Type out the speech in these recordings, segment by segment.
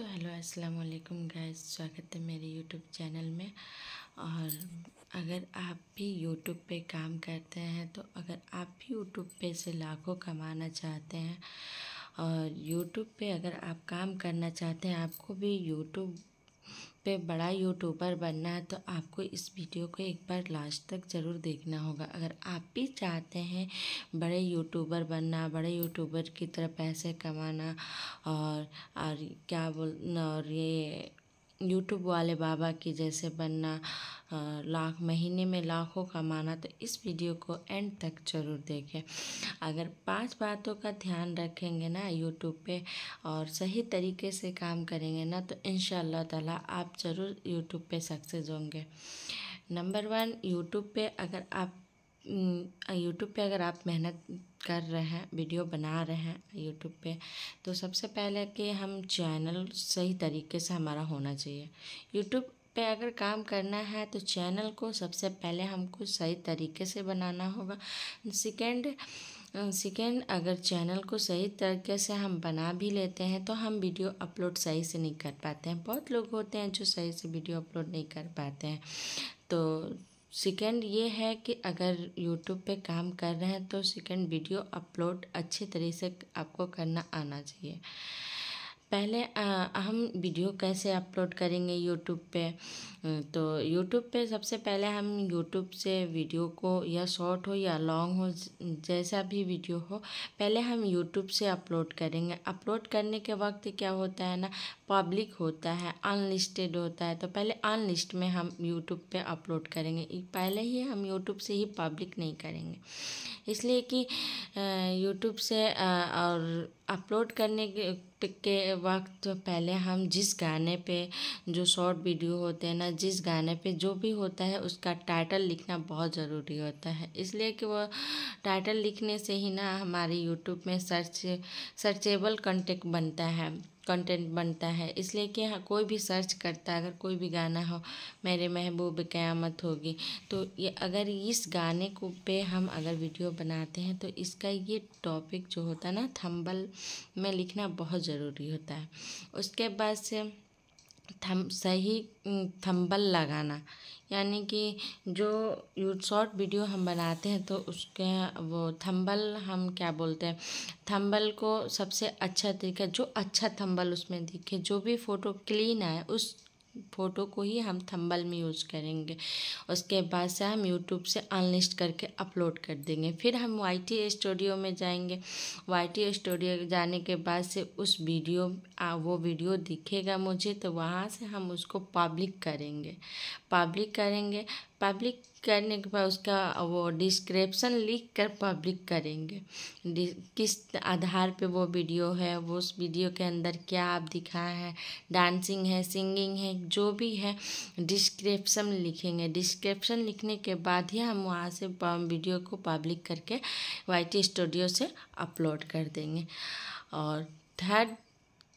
तो हेलो अस्सलाम वालेकुम गाइस स्वागत है मेरे यूट्यूब चैनल में और अगर आप भी यूट्यूब पे काम करते हैं तो अगर आप भी यूट्यूब पे से लाखों कमाना चाहते हैं और यूट्यूब पे अगर आप काम करना चाहते हैं आपको भी यूट्यूब पे बड़ा यूट्यूबर बनना है तो आपको इस वीडियो को एक बार लास्ट तक ज़रूर देखना होगा अगर आप भी चाहते हैं बड़े यूट्यूबर बनना बड़े यूट्यूबर की तरह पैसे कमाना और और क्या बोल और ये यूट्यूब वाले बाबा की जैसे बनना लाख महीने में लाखों कमाना तो इस वीडियो को एंड तक जरूर देखें अगर पांच बातों का ध्यान रखेंगे ना यूट्यूब पे और सही तरीके से काम करेंगे ना तो इन ताला आप ज़रूर यूट्यूब पे सक्सेस होंगे नंबर वन यूट्यूब पे अगर आप यूट्यूब पे अगर आप मेहनत कर रहे हैं वीडियो बना रहे हैं यूट्यूब पे तो सबसे पहले कि हम चैनल सही तरीके से हमारा होना चाहिए यूट्यूब पे अगर काम करना है तो चैनल को सबसे पहले हमको सही तरीके से बनाना होगा सेकंड सेकंड अगर चैनल को सही तरीके से हम बना भी लेते हैं तो हम वीडियो अपलोड सही से नहीं कर पाते हैं बहुत लोग होते हैं जो सही से वीडियो अपलोड नहीं कर पाते हैं तो सेकेंड ये है कि अगर यूट्यूब पे काम कर रहे हैं तो सेकेंड वीडियो अपलोड अच्छे तरह से आपको करना आना चाहिए पहले हम वीडियो कैसे अपलोड करेंगे यूट्यूब पे तो यूट्यूब पे सबसे पहले हम यूट्यूब से वीडियो को या शॉर्ट हो या लॉन्ग हो जैसा भी वीडियो हो पहले हम यूट्यूब से अपलोड करेंगे अपलोड करने के वक्त क्या होता है ना पब्लिक होता है अनलिस्टेड होता है तो पहले अनलिस्ट में हम यूट्यूब पे अपलोड करेंगे पहले ही हम यूट्यूब से ही पब्लिक नहीं करेंगे इसलिए कि यूट्यूब से और अपलोड करने के के वक्त पहले हम जिस गाने पे जो शॉर्ट वीडियो होते हैं ना जिस गाने पे जो भी होता है उसका टाइटल लिखना बहुत ज़रूरी होता है इसलिए कि वो टाइटल लिखने से ही ना हमारी यूट्यूब में सर्च सर्चेबल कंटेंट बनता है कंटेंट बनता है इसलिए कि हाँ कोई भी सर्च करता है अगर कोई भी गाना हो मेरे महबूब क़यामत होगी तो ये अगर इस गाने को पे हम अगर वीडियो बनाते हैं तो इसका ये टॉपिक जो होता है ना थंबल में लिखना बहुत ज़रूरी होता है उसके बाद से थम सही थंबल लगाना यानी कि जो शॉर्ट वीडियो हम बनाते हैं तो उसके वो थंबल हम क्या बोलते हैं थंबल को सबसे अच्छा तरीका जो अच्छा थंबल उसमें दिखे जो भी फ़ोटो क्लीन आए उस फ़ोटो को ही हम थंबल में यूज़ करेंगे उसके बाद से हम यूट्यूब से अनलिस्ट करके अपलोड कर देंगे फिर हम वाई टी स्टूडियो में जाएंगे वाई टी स्टूडियो जाने के बाद से उस वीडियो वो वीडियो दिखेगा मुझे तो वहाँ से हम उसको पब्लिक करेंगे पब्लिक करेंगे पब्लिक करने के बाद उसका वो डिस्क्रिप्शन लिख कर पब्लिक करेंगे किस आधार पे वो वीडियो है वो उस वीडियो के अंदर क्या आप दिखाए हैं डांसिंग है सिंगिंग है जो भी है डिस्क्रिप्शन लिखेंगे डिस्क्रिप्शन लिखने के बाद ही हम वहाँ से वीडियो को पब्लिक करके वाई स्टूडियो से अपलोड कर देंगे और थर्ड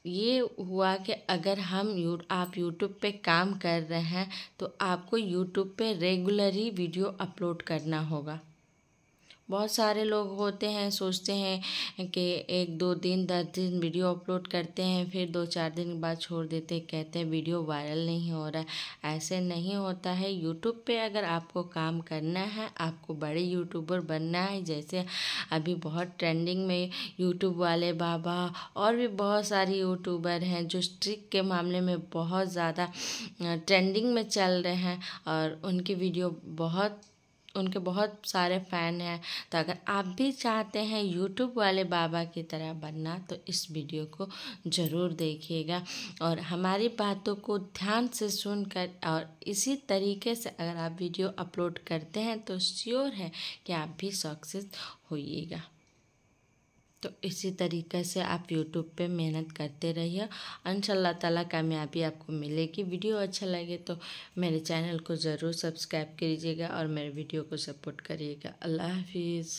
ये हुआ कि अगर हम यू आप यूट्यूब पे काम कर रहे हैं तो आपको यूट्यूब पे रेगुलर ही वीडियो अपलोड करना होगा बहुत सारे लोग होते हैं सोचते हैं कि एक दो दिन दस दिन वीडियो अपलोड करते हैं फिर दो चार दिन के बाद छोड़ देते हैं कहते हैं वीडियो वायरल नहीं हो रहा ऐसे नहीं होता है यूट्यूब पे अगर आपको काम करना है आपको बड़े यूट्यूबर बनना है जैसे अभी बहुत ट्रेंडिंग में यूट्यूब वाले बाबा और भी बहुत सारे यूट्यूबर हैं जो स्ट्रिक के मामले में बहुत ज़्यादा ट्रेंडिंग में चल रहे हैं और उनकी वीडियो बहुत उनके बहुत सारे फ़ैन हैं तो अगर आप भी चाहते हैं यूट्यूब वाले बाबा की तरह बनना तो इस वीडियो को ज़रूर देखिएगा और हमारी बातों को ध्यान से सुनकर और इसी तरीके से अगर आप वीडियो अपलोड करते हैं तो श्योर है कि आप भी सक्सेस होइएगा तो इसी तरीके से आप यूट्यूब पे मेहनत करते रहिए इन ताला कामयाबी आपको मिलेगी वीडियो अच्छा लगे तो मेरे चैनल को ज़रूर सब्सक्राइब कीजिएगा और मेरे वीडियो को सपोर्ट करिएगा अल्लाह हाफिज़